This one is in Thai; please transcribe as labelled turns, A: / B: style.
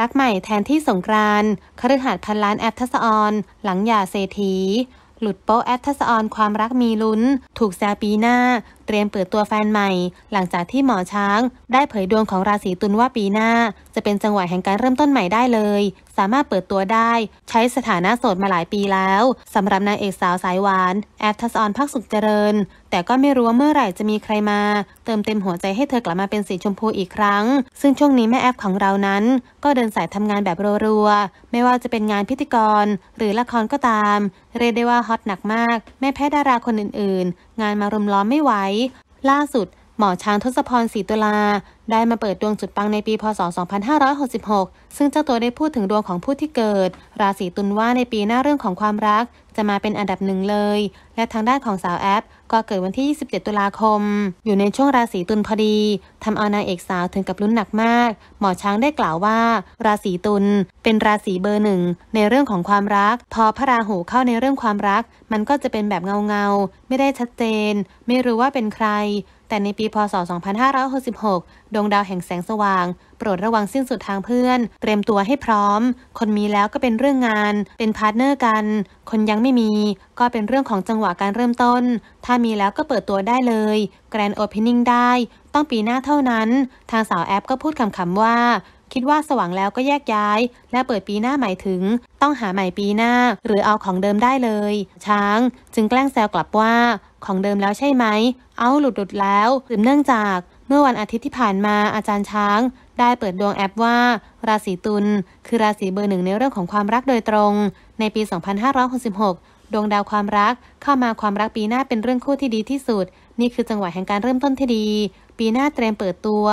A: รักใหม่แทนที่สงกรานคฤหาสน์พันล้านแอปทัศออน หลังหย่าเศรษฐี หลุดโป๊แอปทัศออนความรักมีลุ้น ถูกแซปีหน้า เตรียมเปิดตัวแฟนใหม่ หลังจากที่หมอช้าง ได้เผยดวงของราศีตุลว่าปีหน้า จะเป็นจังหวะแห่งการเริ่มต้นใหม่ได้เลยสามารถเปิดตัวได้ ใช้สถานะโสดมาหลายปีแล้วสำหรับนางเอกสาวสายหวาน แอฟทัสออนพักสุขเจริญ แต่ก็ไม่รู้ว่าเมื่อไหร่จะมีใครมา เติมเต็มหัวใจให้เธอกลับมาเป็นสีชมพูอีกครั้ง ซึ่งช่วงนี้แม่แอฟของเรานั้น ก็เดินสายทำงานแบบรัวๆ ไม่ว่าจะเป็นงานพิธีกร หรือละครก็ตาม เรียกได้ว่าฮอตหนักมากแม่แพ้ดาราคนอื่นๆ งานมารุมล้อมไม่ไหวล่าสุดหมอช้างทศพรศรีตุลาได้มาเปิดดวงจุดปังในปีพศ 2566 ซึ่งเจ้าตัวได้พูดถึงดวงของผู้ที่เกิด ราศีตุลว่าในปีหน้าเรื่องของความรักจะมาเป็นอันดับหนึ่งเลย และทางด้านของสาวแอปก็เกิดวันที่ 27 ตุลาคม อยู่ในช่วงราศีตุลพอดีทำเอานางเอกสาวถึงกับลุ้นหนักมากหมอช้างได้กล่าวว่า ราศีตุลเป็นราศีเบอร์หนึ่งในเรื่องของความรัก พอพระราหูเข้าในเรื่องความรัก มันก็จะเป็นแบบเงาเงาไม่ได้ชัดเจน ไม่รู้ว่าเป็นใคร แต่ในปีพศ 2566ดวงดาวแห่งแสงสว่าง โปรดระวังสิ้นสุดทางเพื่อน เตรียมตัวให้พร้อม คนมีแล้วก็เป็นเรื่องงาน เป็นพาร์ทเนอร์กัน คนยังไม่มีก็เป็นเรื่องของจังหวะการเริ่มต้น ถ้ามีแล้วก็เปิดตัวได้เลย แกรนด์โอเพนนิ่งได้ ต้องปีหน้าเท่านั้น ทางสาวแอปก็พูดคำๆว่า คิดว่าสว่างแล้วก็แยกย้าย และเปิดปีหน้าหมายถึง ต้องหาใหม่ปีหน้าหรือเอาของเดิมได้เลย ช้าง จึงแกล้งแซวกลับว่า ของเดิมแล้วใช่ไหม เอาหลุดหลุดแล้วสืบเนื่องจากเมื่อวันอาทิตย์ที่ผ่านมาอาจารย์ช้างได้เปิดดวงแอปว่า ราศีตุลคือราศีเบอร์หนึ่งในเรื่องของความรักโดยตรง ในปี 2566 ดวงดาวความรักเข้ามาความรักปีหน้าเป็นเรื่องคู่ที่ดีที่สุด นี่คือจังหวะแห่งการเริ่มต้นที่ดี ปีหน้าเตรียมเปิดตัว